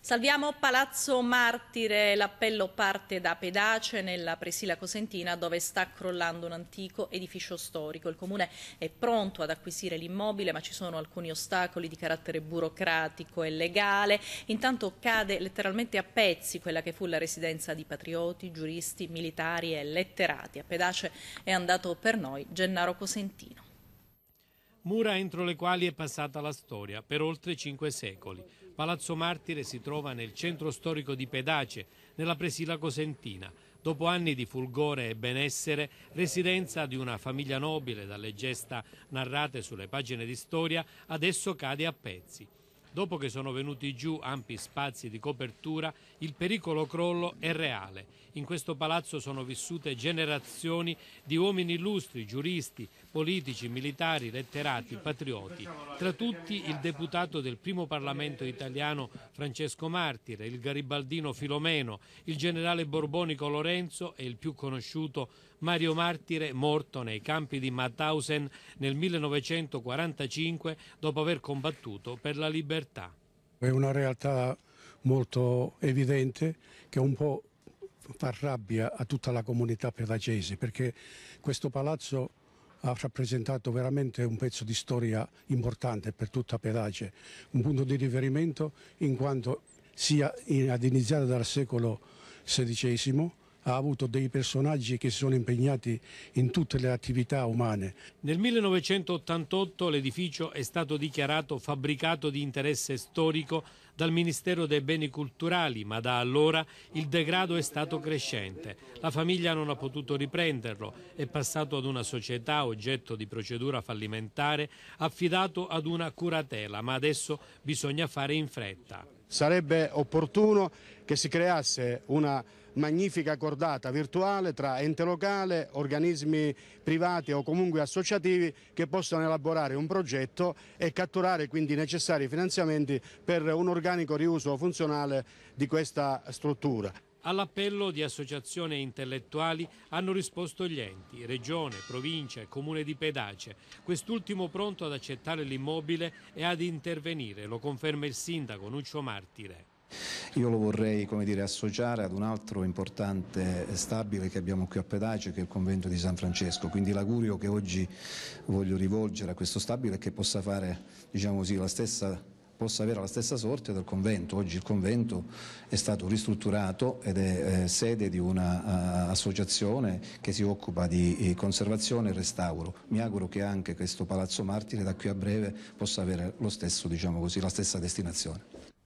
Salviamo Palazzo Martire, l'appello parte da Pedace nella Presila Cosentina dove sta crollando un antico edificio storico. Il comune è pronto ad acquisire l'immobile ma ci sono alcuni ostacoli di carattere burocratico e legale. Intanto cade letteralmente a pezzi quella che fu la residenza di patrioti, giuristi, militari e letterati. A Pedace è andato per noi Gennaro Cosentino mura entro le quali è passata la storia per oltre cinque secoli. Palazzo Martire si trova nel centro storico di Pedace, nella presila cosentina, dopo anni di fulgore e benessere, residenza di una famiglia nobile dalle gesta narrate sulle pagine di storia, adesso cade a pezzi. Dopo che sono venuti giù ampi spazi di copertura, il pericolo crollo è reale. In questo palazzo sono vissute generazioni di uomini illustri, giuristi, politici, militari, letterati, patrioti. Tra tutti il deputato del primo Parlamento italiano Francesco Martire, il garibaldino Filomeno, il generale borbonico Lorenzo e il più conosciuto Mario Martire, morto nei campi di Mauthausen nel 1945 dopo aver combattuto per la libertà libertà. È una realtà molto evidente che un po' fa rabbia a tutta la comunità pedagese perché questo palazzo ha rappresentato veramente un pezzo di storia importante per tutta Pelagie, un punto di riferimento in quanto sia ad iniziare dal secolo XVI ha avuto dei personaggi che si sono impegnati in tutte le attività umane. Nel 1988 l'edificio è stato dichiarato fabbricato di interesse storico dal Ministero dei Beni Culturali, ma da allora il degrado è stato crescente. La famiglia non ha potuto riprenderlo, è passato ad una società oggetto di procedura fallimentare, affidato ad una curatela, ma adesso bisogna fare in fretta. Sarebbe opportuno che si creasse una magnifica cordata virtuale tra ente locale, organismi privati o comunque associativi che possano elaborare un progetto e catturare quindi i necessari finanziamenti per un organico riuso funzionale di questa struttura. All'appello di associazioni intellettuali hanno risposto gli enti, regione, provincia e comune di Pedace, quest'ultimo pronto ad accettare l'immobile e ad intervenire, lo conferma il sindaco Nuccio Martire. Io lo vorrei dire, associare ad un altro importante stabile che abbiamo qui a Pedace che è il convento di San Francesco, quindi l'augurio che oggi voglio rivolgere a questo stabile è che possa, fare, diciamo così, stessa, possa avere la stessa sorte del convento. Oggi il convento è stato ristrutturato ed è eh, sede di un'associazione eh, uh, che si occupa di eh, conservazione e restauro. Mi auguro che anche questo Palazzo Martire da qui a breve possa avere stesso, diciamo così, la stessa destinazione.